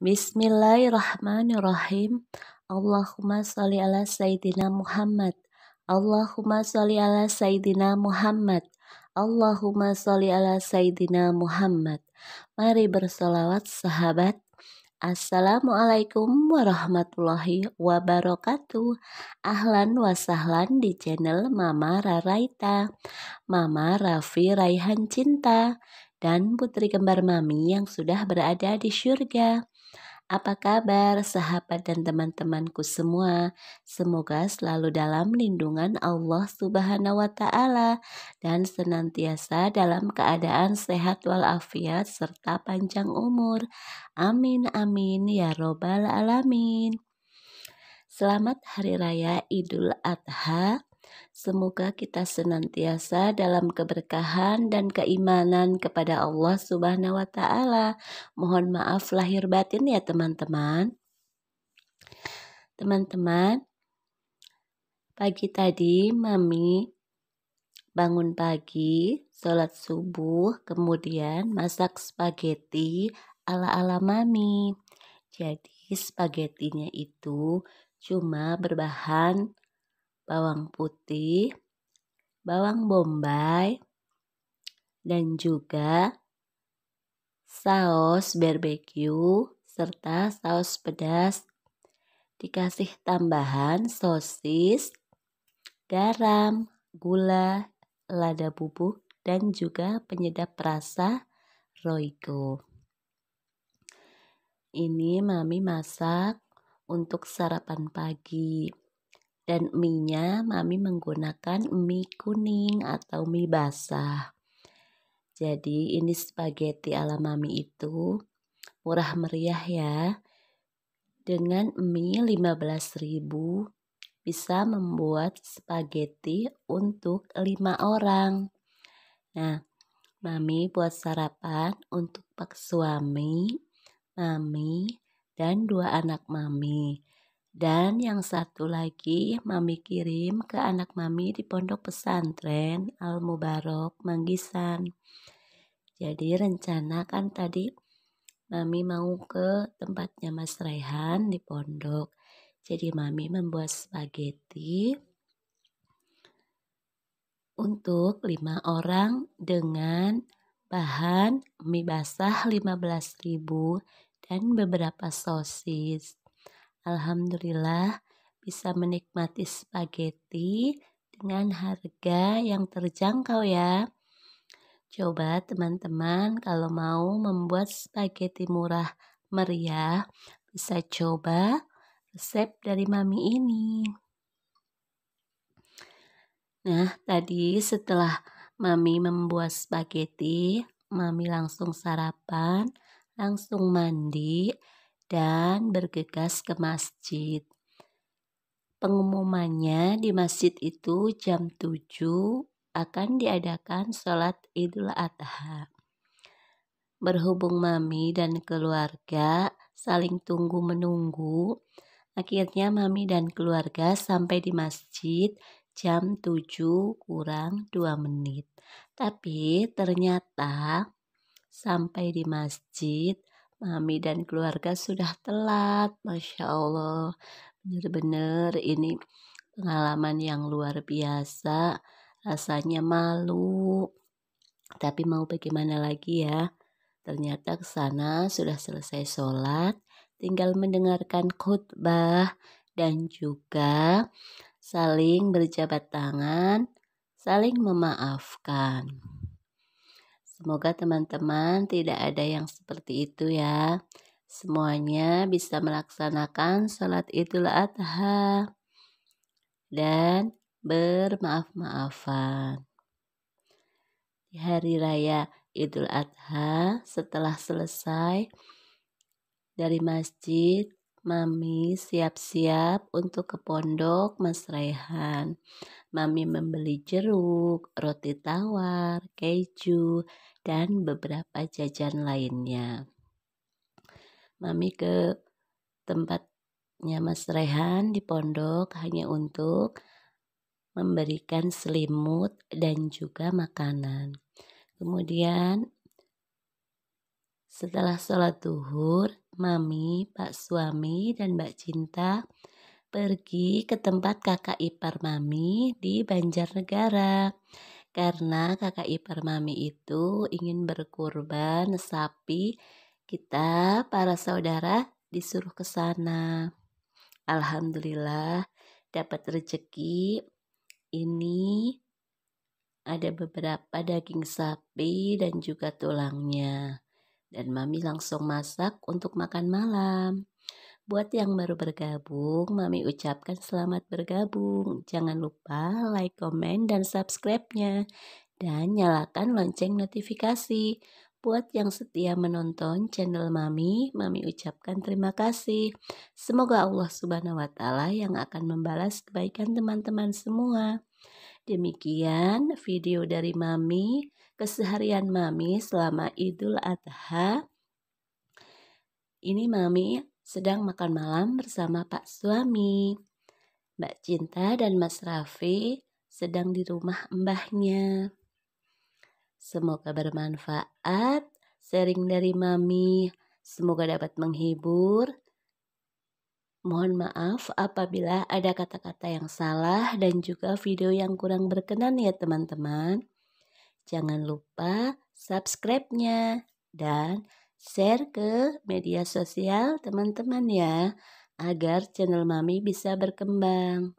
Bismillahirrahmanirrahim. Allahumma sholli ala sayyidina Muhammad. Allahumma sholli ala sayyidina Muhammad. Allahumma sholli ala sayyidina Muhammad. Mari bersolawat sahabat. Assalamualaikum warahmatullahi wabarakatuh. Ahlan wa sahlan di channel Mama Raraita. Mama Raffi Raihan Cinta dan putri kembar mami yang sudah berada di syurga. Apa kabar sahabat dan teman-temanku semua? Semoga selalu dalam lindungan Allah Subhanahu wa taala dan senantiasa dalam keadaan sehat walafiat serta panjang umur. Amin amin ya robbal alamin. Selamat hari raya Idul Adha Semoga kita senantiasa dalam keberkahan dan keimanan kepada Allah Subhanahu wa taala. Mohon maaf lahir batin ya teman-teman. Teman-teman, pagi tadi mami bangun pagi, sholat subuh, kemudian masak spageti ala-ala mami. Jadi spagetinya itu cuma berbahan bawang putih, bawang bombay, dan juga saus barbeque serta saus pedas. Dikasih tambahan sosis, garam, gula, lada bubuk, dan juga penyedap rasa roiko. Ini mami masak untuk sarapan pagi. Dan mie-nya mami menggunakan mie kuning atau mie basah. Jadi ini spaghetti ala mami itu murah meriah ya. Dengan mie 15.000 bisa membuat spaghetti untuk 5 orang. Nah, Mami buat sarapan untuk pak suami, Mami, dan dua anak Mami. Dan yang satu lagi mami kirim ke anak mami di pondok pesantren Al Mubarok Manggisan. Jadi rencana kan tadi mami mau ke tempatnya Mas Rehan di pondok. Jadi mami membuat spaghetti untuk lima orang dengan bahan mie basah 15.000 dan beberapa sosis. Alhamdulillah bisa menikmati spaghetti dengan harga yang terjangkau ya. Coba teman-teman kalau mau membuat spaghetti murah meriah, bisa coba resep dari mami ini. Nah, tadi setelah mami membuat spaghetti, mami langsung sarapan, langsung mandi, dan bergegas ke masjid. Pengumumannya di masjid itu jam 7 akan diadakan sholat idul adha. Berhubung mami dan keluarga saling tunggu-menunggu, akhirnya mami dan keluarga sampai di masjid jam 7 kurang 2 menit. Tapi ternyata sampai di masjid Mami dan keluarga sudah telat, Masya Allah. Bener-bener ini pengalaman yang luar biasa. Rasanya malu. Tapi mau bagaimana lagi ya? Ternyata ke sana sudah selesai sholat, tinggal mendengarkan khutbah dan juga saling berjabat tangan, saling memaafkan. Semoga teman-teman tidak ada yang seperti itu ya. Semuanya bisa melaksanakan sholat idul adha dan bermaaf-maafan. Di hari raya Idul Adha setelah selesai dari masjid, Mami siap-siap untuk ke pondok Mas Rehan. Mami membeli jeruk, roti tawar, keju, dan beberapa jajan lainnya. Mami ke tempatnya Mas Rehan di pondok hanya untuk memberikan selimut dan juga makanan. Kemudian setelah sholat duhur, mami, pak suami, dan mbak Cinta pergi ke tempat kakak ipar mami di Banjarnegara karena kakak ipar mami itu ingin berkurban sapi kita para saudara disuruh ke sana. Alhamdulillah dapat rezeki. Ini ada beberapa daging sapi dan juga tulangnya. Dan mami langsung masak untuk makan malam. Buat yang baru bergabung, Mami ucapkan selamat bergabung. Jangan lupa like, komen, dan subscribe-nya. Dan nyalakan lonceng notifikasi. Buat yang setia menonton channel Mami, Mami ucapkan terima kasih. Semoga Allah Subhanahu wa Ta'ala yang akan membalas kebaikan teman-teman semua. Demikian video dari Mami, keseharian Mami selama Idul Adha. Ini Mami sedang makan malam bersama Pak suami. Mbak Cinta dan Mas Raffi sedang di rumah mbahnya. Semoga bermanfaat sharing dari Mami. Semoga dapat menghibur. Mohon maaf apabila ada kata-kata yang salah dan juga video yang kurang berkenan ya teman-teman. Jangan lupa subscribe-nya dan share ke media sosial teman-teman ya, agar channel Mami bisa berkembang.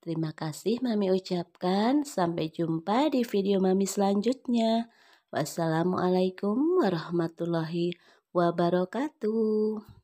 Terima kasih Mami ucapkan, sampai jumpa di video Mami selanjutnya. Wassalamualaikum warahmatullahi wabarakatuh.